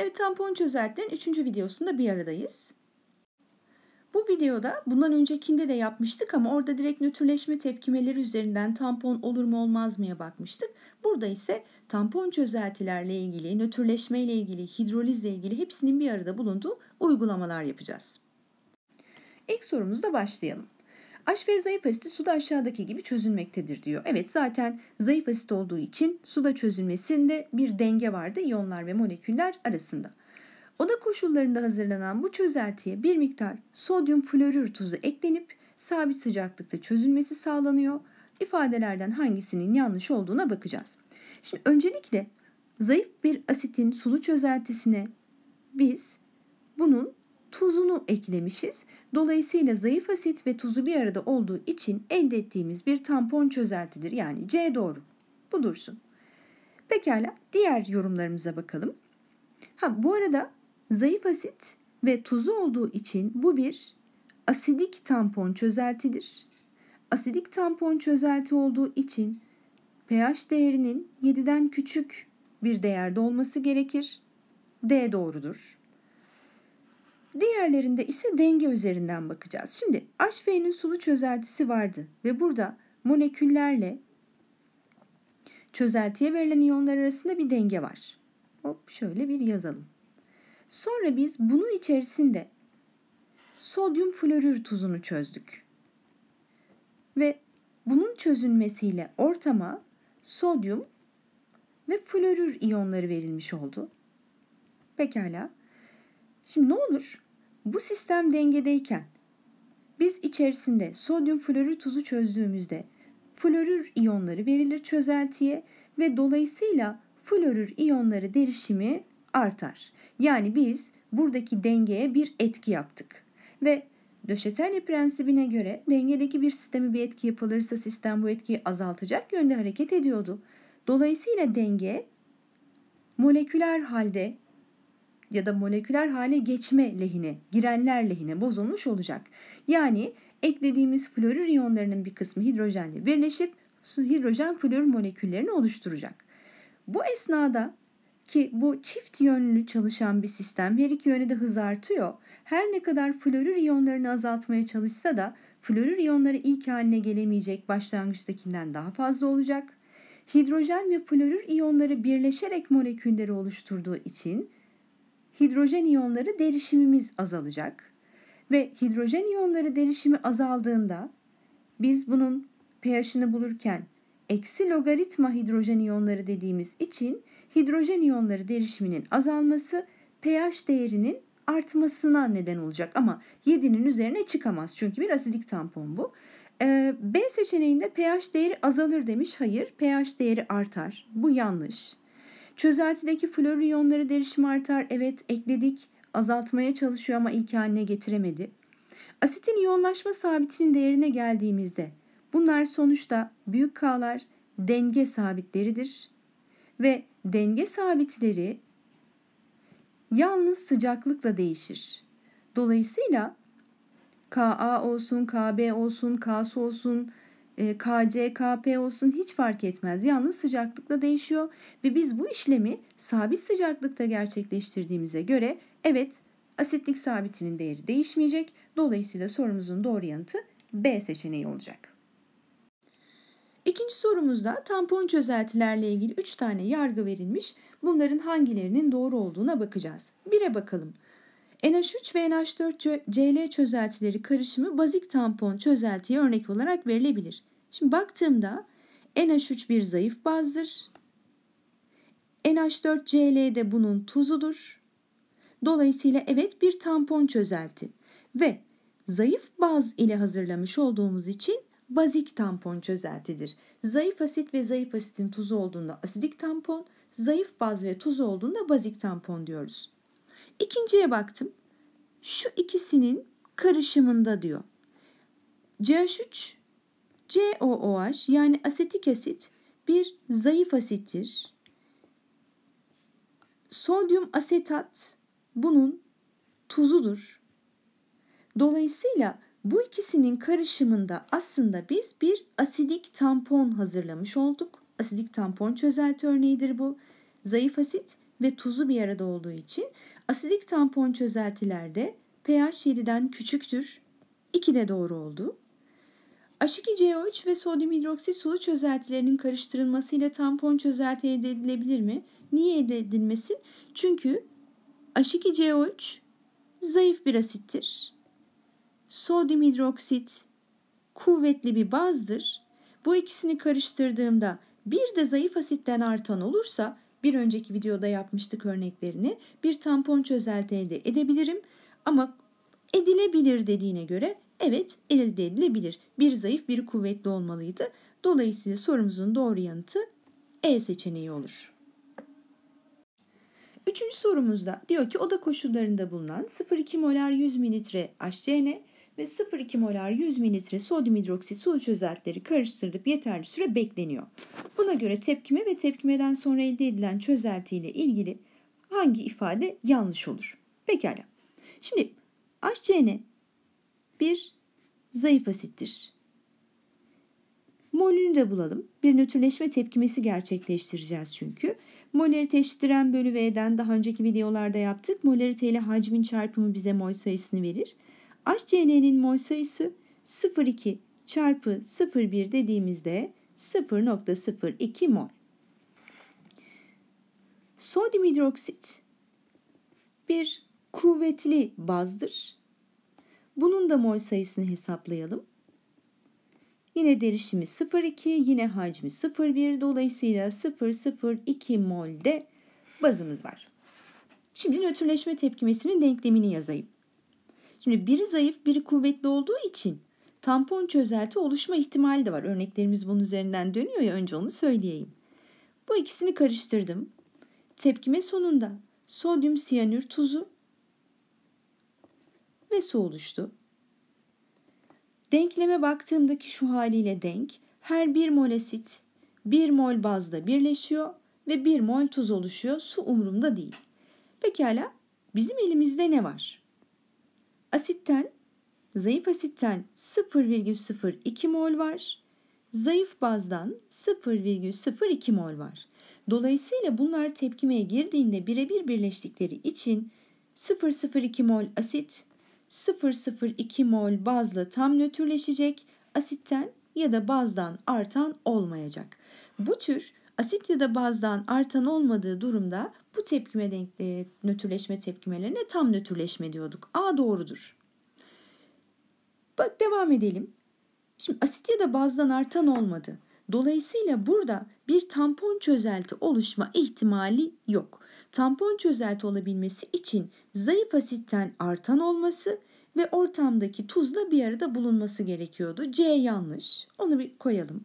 Evet tampon çözeltilerin 3. videosunda bir aradayız. Bu videoda bundan öncekinde de yapmıştık ama orada direkt nötrleşme tepkimeleri üzerinden tampon olur mu olmaz mıya bakmıştık. Burada ise tampon çözeltilerle ilgili, nötrleşme ile ilgili, hidrolizle ilgili hepsinin bir arada bulunduğu uygulamalar yapacağız. İlk sorumuzda başlayalım. Aş ve zayıf asiti suda aşağıdaki gibi çözülmektedir diyor. Evet zaten zayıf asit olduğu için suda çözülmesinde bir denge vardı iyonlar ve moleküller arasında. Oda koşullarında hazırlanan bu çözeltiye bir miktar sodyum florür tuzu eklenip sabit sıcaklıkta çözülmesi sağlanıyor. İfadelerden hangisinin yanlış olduğuna bakacağız. Şimdi öncelikle zayıf bir asitin sulu çözeltisine biz bunun tuzunu eklemişiz. Dolayısıyla zayıf asit ve tuzu bir arada olduğu için elde ettiğimiz bir tampon çözeltidir. Yani C doğru. Bu dursun. Pekala diğer yorumlarımıza bakalım. Ha bu arada zayıf asit ve tuzu olduğu için bu bir asidik tampon çözeltidir. Asidik tampon çözelti olduğu için pH değerinin 7'den küçük bir değerde olması gerekir. D doğrudur. Diğerlerinde ise denge üzerinden bakacağız. Şimdi HV'nin sulu çözeltisi vardı ve burada moleküllerle çözeltiye verilen iyonlar arasında bir denge var. Hop şöyle bir yazalım. Sonra biz bunun içerisinde sodyum florür tuzunu çözdük. Ve bunun çözünmesiyle ortama sodyum ve florür iyonları verilmiş oldu. Pekala. Şimdi ne olur? Bu sistem dengedeyken biz içerisinde sodyum florür tuzu çözdüğümüzde florür iyonları verilir çözeltiye ve dolayısıyla florür iyonları derişimi artar. Yani biz buradaki dengeye bir etki yaptık. Ve Döşetelli prensibine göre dengedeki bir sistemi bir etki yapılırsa sistem bu etkiyi azaltacak yönde hareket ediyordu. Dolayısıyla denge moleküler halde ya da moleküler hale geçme lehine, girenler lehine bozulmuş olacak. Yani eklediğimiz florür iyonlarının bir kısmı hidrojenle birleşip hidrojen florür moleküllerini oluşturacak. Bu esnada ki bu çift yönlü çalışan bir sistem her iki yöne de hız artıyor. Her ne kadar florür iyonlarını azaltmaya çalışsa da florür iyonları ilk haline gelemeyecek başlangıçtakinden daha fazla olacak. Hidrojen ve florür iyonları birleşerek molekülleri oluşturduğu için hidrojen iyonları derişimimiz azalacak. Ve hidrojen iyonları derişimi azaldığında biz bunun pH'ini bulurken eksi logaritma hidrojen iyonları dediğimiz için hidrojen iyonları derişiminin azalması pH değerinin artmasına neden olacak ama 7'nin üzerine çıkamaz çünkü bir asidik tampon bu. Ee, B seçeneğinde pH değeri azalır demiş. Hayır, pH değeri artar. Bu yanlış. Çözeltideki flor iyonları derişim artar. Evet ekledik. Azaltmaya çalışıyor ama ilk haline getiremedi. Asitin iyonlaşma sabitinin değerine geldiğimizde bunlar sonuçta büyük K'lar denge sabitleridir. Ve denge sabitleri yalnız sıcaklıkla değişir. Dolayısıyla Ka olsun, Kb olsun, Ks olsun, e, KC, KP olsun hiç fark etmez. Yalnız sıcaklıkla değişiyor ve biz bu işlemi sabit sıcaklıkta gerçekleştirdiğimize göre evet asitlik sabitinin değeri değişmeyecek. Dolayısıyla sorumuzun doğru yanıtı B seçeneği olacak. İkinci sorumuzda tampon çözeltilerle ilgili 3 tane yargı verilmiş. Bunların hangilerinin doğru olduğuna bakacağız. 1'e bakalım. NH3 ve NH4 CL çözeltileri karışımı bazik tampon çözeltiye örnek olarak verilebilir. Şimdi baktığımda NH3 bir zayıf bazdır. NH4Cl de bunun tuzudur. Dolayısıyla evet bir tampon çözelti ve zayıf baz ile hazırlamış olduğumuz için bazik tampon çözeltidir. Zayıf asit ve zayıf asitin tuzu olduğunda asidik tampon, zayıf baz ve tuz olduğunda bazik tampon diyoruz. İkinciye baktım. Şu ikisinin karışımında diyor. CH3 COOH yani asetik asit bir zayıf asittir. Sodyum asetat bunun tuzudur. Dolayısıyla bu ikisinin karışımında aslında biz bir asidik tampon hazırlamış olduk. Asidik tampon çözelti örneğidir bu. Zayıf asit ve tuzu bir arada olduğu için asidik tampon çözeltilerde pH 7'den küçüktür. 2 de doğru oldu. H2CO3 e ve sodyum hidroksit sulu çözeltilerinin karıştırılmasıyla tampon çözelti elde edilebilir mi? Niye elde edilmesin? Çünkü H2CO3 e zayıf bir asittir. Sodyum hidroksit kuvvetli bir bazdır. Bu ikisini karıştırdığımda bir de zayıf asitten artan olursa bir önceki videoda yapmıştık örneklerini bir tampon çözelti elde edebilirim ama edilebilir dediğine göre Evet elde edilebilir. Bir zayıf biri kuvvetli olmalıydı. Dolayısıyla sorumuzun doğru yanıtı E seçeneği olur. Üçüncü sorumuzda diyor ki oda koşullarında bulunan 0,2 molar 100 mililitre HCN ve 0,2 molar 100 mililitre sodyum hidroksit sulu çözeltileri karıştırılıp yeterli süre bekleniyor. Buna göre tepkime ve tepkimeden sonra elde edilen çözelti ile ilgili hangi ifade yanlış olur? Pekala. Şimdi HCN bir zayıf asittir. Molünü de bulalım. Bir nötrleşme tepkimesi gerçekleştireceğiz çünkü. Molarite eşittiren bölü V'den daha önceki videolarda yaptık. Molarite ile hacmin çarpımı bize mol sayısını verir. HCl'nin mol sayısı 0,2 çarpı 0,1 dediğimizde 0,02 mol. Sodyum hidroksit bir kuvvetli bazdır bunun da mol sayısını hesaplayalım. Yine derişimi 0,2, yine hacmi 0,1. Dolayısıyla 0,02 molde bazımız var. Şimdi nötrleşme tepkimesinin denklemini yazayım. Şimdi biri zayıf, biri kuvvetli olduğu için tampon çözelti oluşma ihtimali de var. Örneklerimiz bunun üzerinden dönüyor ya önce onu söyleyeyim. Bu ikisini karıştırdım. Tepkime sonunda sodyum siyanür tuzu ve su oluştu. Denkleme baktığımdaki şu haliyle denk, her bir mol asit 1 mol bazda birleşiyor ve 1 mol tuz oluşuyor. Su umurumda değil. Pekala bizim elimizde ne var? Asitten, zayıf asitten 0,02 mol var. Zayıf bazdan 0,02 mol var. Dolayısıyla bunlar tepkimeye girdiğinde birebir birleştikleri için 0,02 mol asit 0,02 mol bazla tam nötrleşecek, asitten ya da bazdan artan olmayacak. Bu tür asit ya da bazdan artan olmadığı durumda bu tepkime denk, e, nötrleşme tepkimelerine tam nötrleşme diyorduk. A doğrudur. Bak devam edelim. Şimdi asit ya da bazdan artan olmadı. Dolayısıyla burada bir tampon çözelti oluşma ihtimali yok tampon çözelti olabilmesi için zayıf asitten artan olması ve ortamdaki tuzla bir arada bulunması gerekiyordu. C yanlış. Onu bir koyalım.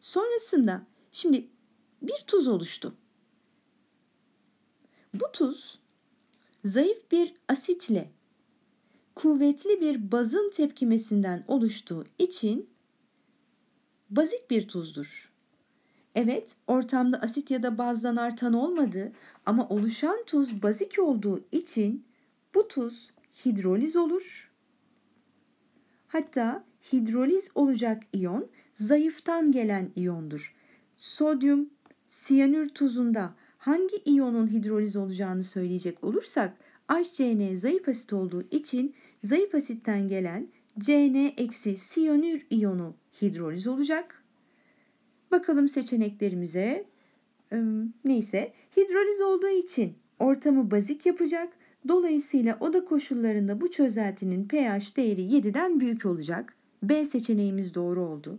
Sonrasında şimdi bir tuz oluştu. Bu tuz zayıf bir asitle kuvvetli bir bazın tepkimesinden oluştuğu için bazik bir tuzdur. Evet, ortamda asit ya da bazdan artan olmadı ama oluşan tuz bazik olduğu için bu tuz hidroliz olur. Hatta hidroliz olacak iyon zayıftan gelen iyondur. Sodyum siyanür tuzunda hangi iyonun hidroliz olacağını söyleyecek olursak HCN zayıf asit olduğu için zayıf asitten gelen CN-siyanür iyonu hidroliz olacak. Bakalım seçeneklerimize. Neyse hidroliz olduğu için ortamı bazik yapacak. Dolayısıyla oda koşullarında bu çözeltinin pH değeri 7'den büyük olacak. B seçeneğimiz doğru oldu.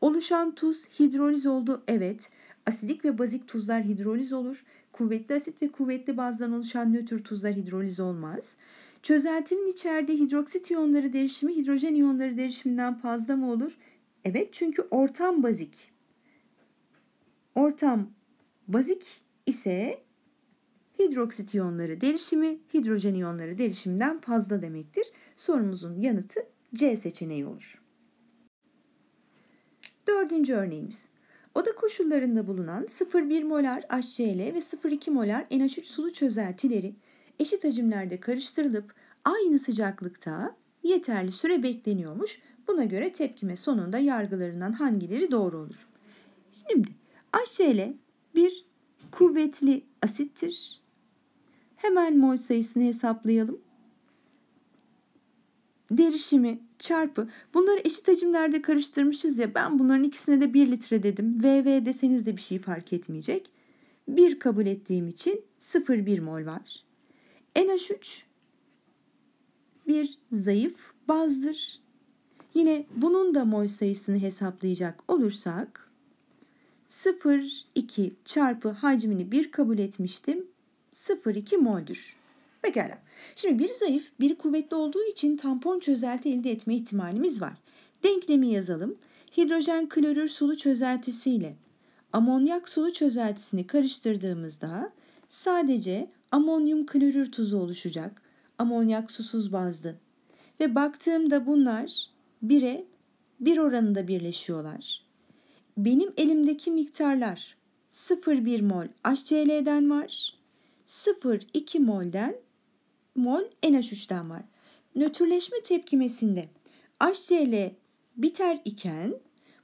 Oluşan tuz hidroliz oldu. Evet. Asidik ve bazik tuzlar hidroliz olur. Kuvvetli asit ve kuvvetli bazdan oluşan nötr tuzlar hidroliz olmaz. Çözeltinin içerdiği hidroksit iyonları derişimi hidrojen iyonları derişiminden fazla mı olur? Evet çünkü ortam bazik. Ortam bazik ise hidroksit iyonları delişimi hidrojen iyonları delişimden fazla demektir. Sorumuzun yanıtı C seçeneği olur. Dördüncü örneğimiz. Oda koşullarında bulunan 0,1 molar HCl ve 0,2 molar NH3 sulu çözeltileri eşit hacimlerde karıştırılıp aynı sıcaklıkta yeterli süre bekleniyormuş. Buna göre tepkime sonunda yargılarından hangileri doğru olur? Şimdi HCl bir kuvvetli asittir. Hemen mol sayısını hesaplayalım. Derişimi çarpı. Bunları eşit hacimlerde karıştırmışız ya ben bunların ikisine de 1 litre dedim. VV deseniz de bir şey fark etmeyecek. 1 kabul ettiğim için 0,1 mol var. NH3 bir zayıf bazdır. Yine bunun da mol sayısını hesaplayacak olursak 0,2 çarpı hacmini 1 kabul etmiştim. 0,2 moldür. Pekala. Şimdi biri zayıf, biri kuvvetli olduğu için tampon çözelti elde etme ihtimalimiz var. Denklemi yazalım. Hidrojen klorür sulu çözeltisi ile amonyak sulu çözeltisini karıştırdığımızda sadece amonyum klorür tuzu oluşacak. Amonyak susuz bazdı. Ve baktığımda bunlar 1'e 1 oranında birleşiyorlar benim elimdeki miktarlar 0,1 mol HCl'den var. 0,2 molden mol NH3'ten var. Nötrleşme tepkimesinde HCl biter iken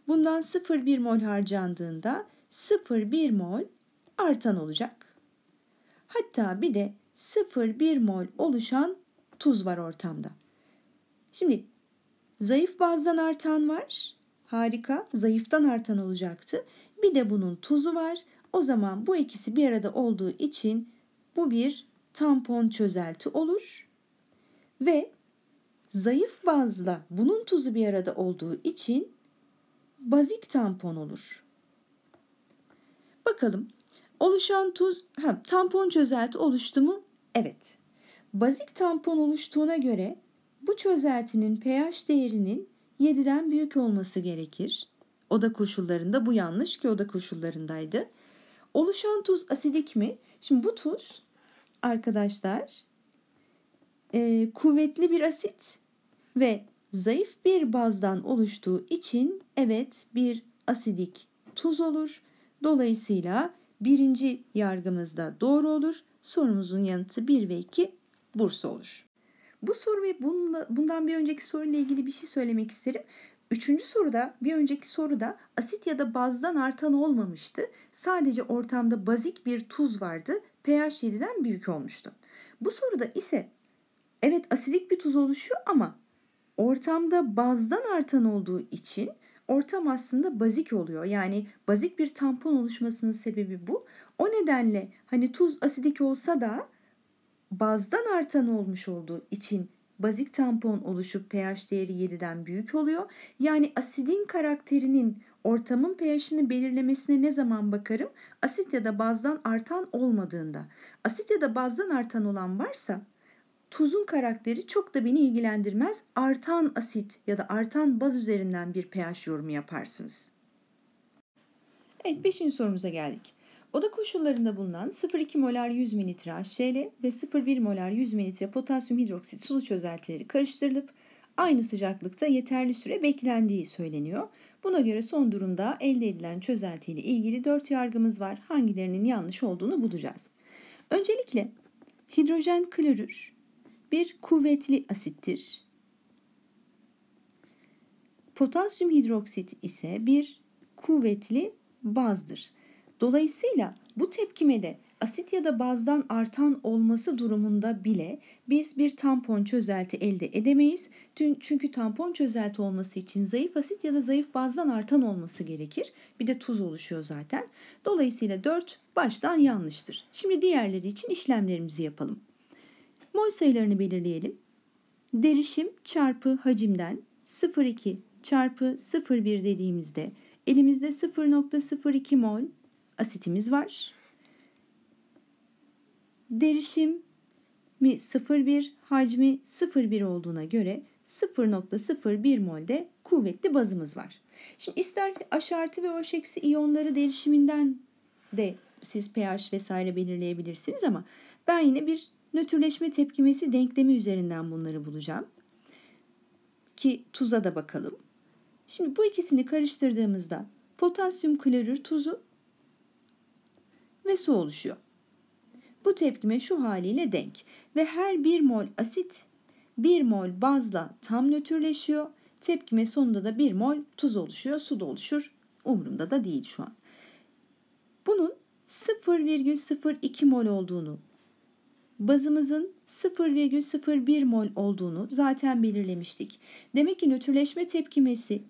bundan 0,1 mol harcandığında 0,1 mol artan olacak. Hatta bir de 0,1 mol oluşan tuz var ortamda. Şimdi zayıf bazdan artan var, Harika, zayıftan artan olacaktı. Bir de bunun tuzu var. O zaman bu ikisi bir arada olduğu için bu bir tampon çözelti olur. Ve zayıf bazla bunun tuzu bir arada olduğu için bazik tampon olur. Bakalım oluşan tuz, ha, tampon çözelti oluştu mu? Evet. Bazik tampon oluştuğuna göre bu çözeltinin pH değerinin 7'den büyük olması gerekir. Oda koşullarında bu yanlış ki oda koşullarındaydı. Oluşan tuz asidik mi? Şimdi bu tuz arkadaşlar e, kuvvetli bir asit ve zayıf bir bazdan oluştuğu için evet bir asidik tuz olur. Dolayısıyla birinci yargımız da doğru olur. Sorumuzun yanıtı 1 ve 2 Bursa olur. Bu soru ve bununla, bundan bir önceki soruyla ilgili bir şey söylemek isterim. Üçüncü soruda bir önceki soruda asit ya da bazdan artan olmamıştı. Sadece ortamda bazik bir tuz vardı. pH 7'den büyük olmuştu. Bu soruda ise evet asidik bir tuz oluşuyor ama ortamda bazdan artan olduğu için ortam aslında bazik oluyor. Yani bazik bir tampon oluşmasının sebebi bu. O nedenle hani tuz asidik olsa da bazdan artan olmuş olduğu için bazik tampon oluşup pH değeri 7'den büyük oluyor. Yani asidin karakterinin ortamın pH'ini belirlemesine ne zaman bakarım? Asit ya da bazdan artan olmadığında. Asit ya da bazdan artan olan varsa tuzun karakteri çok da beni ilgilendirmez. Artan asit ya da artan baz üzerinden bir pH yorumu yaparsınız. Evet 5. sorumuza geldik. Oda koşullarında bulunan 0,2 molar 100 mililitre HCl ve 0,1 molar 100 mililitre potasyum hidroksit sulu çözeltileri karıştırılıp aynı sıcaklıkta yeterli süre beklendiği söyleniyor. Buna göre son durumda elde edilen çözeltiyle ilgili 4 yargımız var. Hangilerinin yanlış olduğunu bulacağız. Öncelikle hidrojen klorür bir kuvvetli asittir. Potasyum hidroksit ise bir kuvvetli bazdır. Dolayısıyla bu tepkimede asit ya da bazdan artan olması durumunda bile biz bir tampon çözelti elde edemeyiz. Çünkü tampon çözelti olması için zayıf asit ya da zayıf bazdan artan olması gerekir. Bir de tuz oluşuyor zaten. Dolayısıyla 4 baştan yanlıştır. Şimdi diğerleri için işlemlerimizi yapalım. Mol sayılarını belirleyelim. Derişim çarpı hacimden 0,2 çarpı 0,1 dediğimizde elimizde 0,02 mol asitimiz var. Derişim mi 0,1 hacmi 0,1 olduğuna göre 0,01 molde kuvvetli bazımız var. Şimdi ister aşartı ve OH eksi iyonları derişiminden de siz pH vesaire belirleyebilirsiniz ama ben yine bir nötrleşme tepkimesi denklemi üzerinden bunları bulacağım. Ki tuza da bakalım. Şimdi bu ikisini karıştırdığımızda potasyum klorür tuzu ve su oluşuyor. Bu tepkime şu haliyle denk ve her 1 mol asit 1 mol bazla tam nötrleşiyor. Tepkime sonunda da 1 mol tuz oluşuyor. Su da oluşur. Umurumda da değil şu an. Bunun 0,02 mol olduğunu, bazımızın 0,01 mol olduğunu zaten belirlemiştik. Demek ki nötrleşme tepkimesi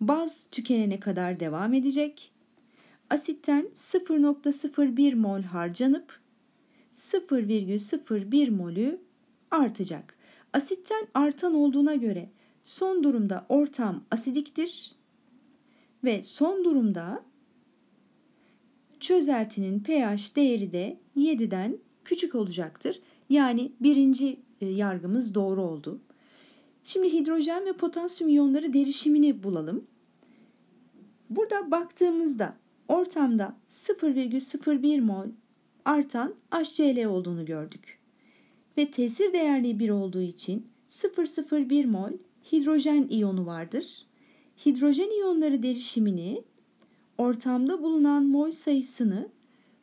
baz tükenene kadar devam edecek Asitten 0.01 mol harcanıp 0,01 molü artacak. Asitten artan olduğuna göre son durumda ortam asidiktir ve son durumda çözeltinin pH değeri de 7'den küçük olacaktır. Yani birinci e, yargımız doğru oldu. Şimdi hidrojen ve potasyum iyonları derişimini bulalım. Burada baktığımızda ortamda 0,01 mol artan HCl olduğunu gördük. Ve tesir değerli bir olduğu için 0,01 mol hidrojen iyonu vardır. Hidrojen iyonları derişimini ortamda bulunan mol sayısını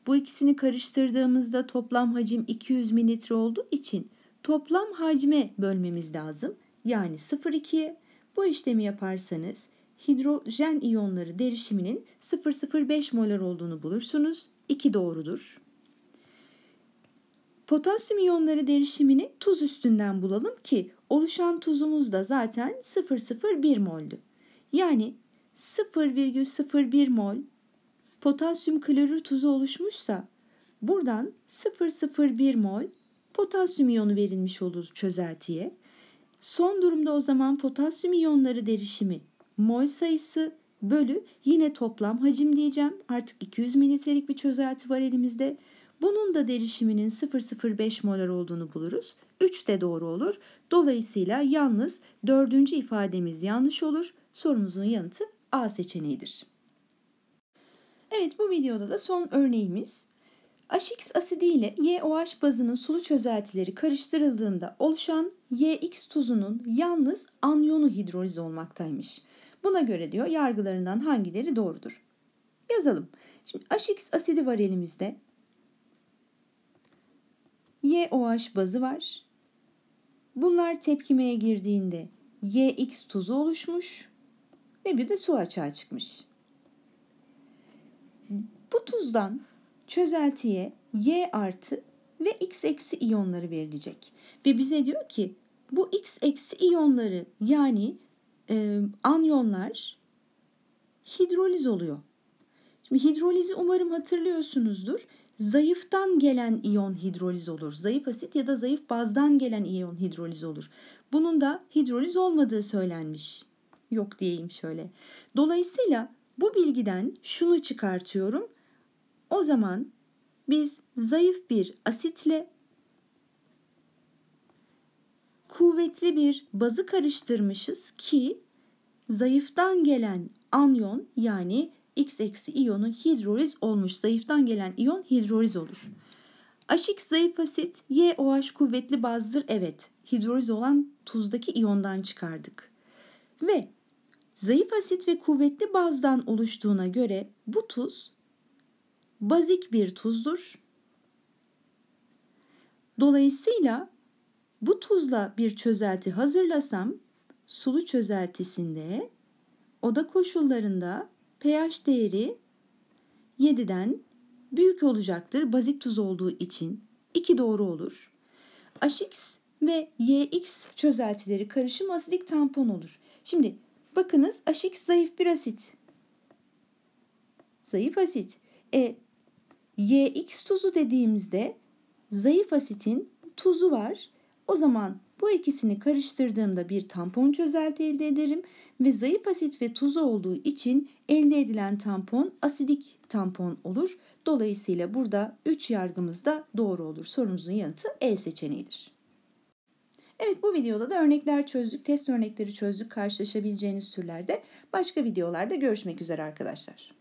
bu ikisini karıştırdığımızda toplam hacim 200 mililitre olduğu için toplam hacme bölmemiz lazım. Yani 0,2'ye bu işlemi yaparsanız hidrojen iyonları derişiminin 0,05 molar olduğunu bulursunuz. 2 doğrudur. Potasyum iyonları derişimini tuz üstünden bulalım ki oluşan tuzumuz da zaten 0,01 moldu. Yani 0,01 mol potasyum klorür tuzu oluşmuşsa buradan 0,01 mol potasyum iyonu verilmiş olur çözeltiye. Son durumda o zaman potasyum iyonları derişimi mol sayısı bölü yine toplam hacim diyeceğim. Artık 200 mililitrelik bir çözelti var elimizde. Bunun da derişiminin 0,05 molar olduğunu buluruz. 3 de doğru olur. Dolayısıyla yalnız dördüncü ifademiz yanlış olur. Sorumuzun yanıtı A seçeneğidir. Evet bu videoda da son örneğimiz. HX asidi ile YOH bazının sulu çözeltileri karıştırıldığında oluşan YX tuzunun yalnız anyonu hidrolize olmaktaymış. Buna göre diyor yargılarından hangileri doğrudur? Yazalım. Şimdi HX asidi var elimizde. YOH bazı var. Bunlar tepkimeye girdiğinde YX tuzu oluşmuş ve bir de su açığa çıkmış. Bu tuzdan çözeltiye Y artı ve X eksi iyonları verilecek. Ve bize diyor ki bu X eksi iyonları yani e, anyonlar hidroliz oluyor. Şimdi hidrolizi umarım hatırlıyorsunuzdur. Zayıftan gelen iyon hidroliz olur. Zayıf asit ya da zayıf bazdan gelen iyon hidroliz olur. Bunun da hidroliz olmadığı söylenmiş. Yok diyeyim şöyle. Dolayısıyla bu bilgiden şunu çıkartıyorum. O zaman biz zayıf bir asitle kuvvetli bir bazı karıştırmışız ki zayıftan gelen anyon yani X eksi iyonu hidroliz olmuş. Zayıftan gelen iyon hidroliz olur. HX zayıf asit, YOH kuvvetli bazdır. Evet, hidroliz olan tuzdaki iyondan çıkardık. Ve zayıf asit ve kuvvetli bazdan oluştuğuna göre bu tuz bazik bir tuzdur. Dolayısıyla bu tuzla bir çözelti hazırlasam sulu çözeltisinde oda koşullarında pH değeri 7'den büyük olacaktır. Bazik tuz olduğu için 2 doğru olur. HX ve YX çözeltileri karışım asidik tampon olur. Şimdi bakınız HX zayıf bir asit. Zayıf asit. E, YX tuzu dediğimizde zayıf asitin tuzu var. O zaman bu ikisini karıştırdığımda bir tampon çözelti elde ederim ve zayıf asit ve tuz olduğu için elde edilen tampon asidik tampon olur. Dolayısıyla burada 3 yargımız da doğru olur. Sorumuzun yanıtı E seçeneğidir. Evet bu videoda da örnekler çözdük, test örnekleri çözdük, karşılaşabileceğiniz türlerde başka videolarda görüşmek üzere arkadaşlar.